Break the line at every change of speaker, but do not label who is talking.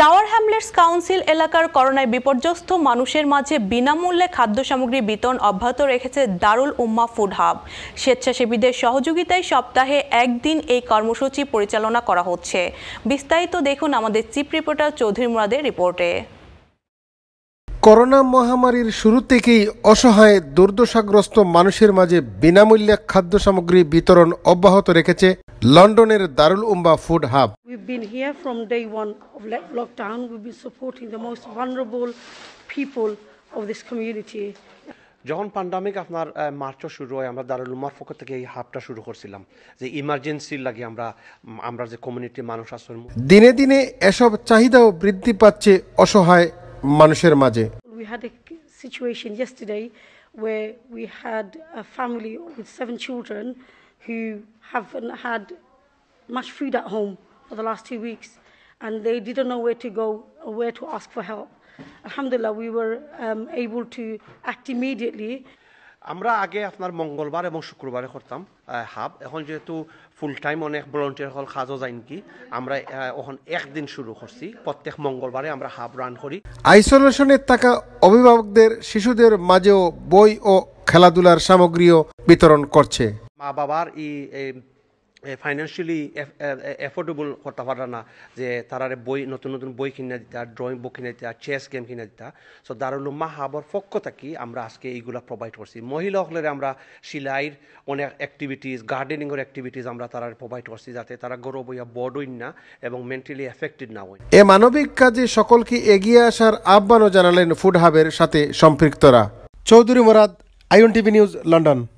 Tower Hamlets council এলাকার করোনায় বিপর্যস্ত মানুষের মাঝে বিনামূল্যে খাদ্য সামগ্রী বিতরণ অব্যাহত রেখেছে দারুল উম্মা ফুড হাব স্বেচ্ছাসেবীদের সহযোগিতায় সপ্তাহে একদিন এই কর্মসূচি পরিচালনা করা হচ্ছে বিস্তারিত দেখুন আমাদের চিফ রিপোর্টার চৌধুরী মুরাদের রিপোর্টে
করোনা মহামারীর শুরু থেকেই অসহায় দুর্দশাগ্রস্ত মানুষের মাঝে বিনামূল্যে খাদ্য সামগ্রী বিতরণ অব্যাহত রেখেছে লন্ডনের দারুল উম্বা food hub
We've been here from day one of lockdown. We've been supporting the most vulnerable people of this community.
যখন পান্ডামিক আপনার মার্চও শুরু হয় আমরা দারুল উমার ফকর থেকে এই হাবটা শুরু করছিলাম যে ইমার্জেন্সির লাগে আমরা আমরা যে কমিউনিটি মানুষ আসলে
দিনে দিনে এসব চাহিদাও বৃদ্ধি পাচ্ছে অসহায় মানুষের মাঝে
we had a situation yesterday where we had a family with seven children who have had much food at home for the last two weeks, and they didn't know where to go or where to ask for help. Alhamdulillah, we were um, able to act immediately.
আমরা আগে আপনার মঙ্গলবার এবং শুক্রবারে করতাম hub এখন যেহেতু full time অনেক ভলন্টিয়ার হল কাজও যায় নাকি আমরা এখন একদিন শুরু করছি প্রত্যেক মঙ্গলবারে আমরা হাব রান করি
আইসোলেশনের থাকা অভিভাবকদের শিশুদের মাঝেও বই ও খেলাধুলার সামগ্রীও বিতরণ করছে
মা বাবার এই ফাইন্যান্সিয়ালি এফোর্ডেবল করতে পারা না যে তারা বই নতুন নতুন বই কিনে দিতা ড্রয়িং বুক কিনে দিতা চেস গেম কিনে দিতা সো মা হাবর পক্ষ থাকি আমরা আজকে এইগুলা প্রোভাইড করছি মহিলাসকলের আমরা সিলাইয়ের অনেক অ্যাক্টিভিটিস গার্ডেনিংয়ের অ্যাক্টিভিটিস আমরা তারা প্রোভাইড করছি যাতে তারা গৌরব বড বডইন না এবং মেন্টালি এফেক্টেড না হয়
এ মানবিক কাজে সকলকে এগিয়ে আসার আহ্বানও জানালেন ফুড হাবের সাথে সম্পৃক্তরা চৌধুরী মোরাদ আইন টিভি নিউজ লন্ডন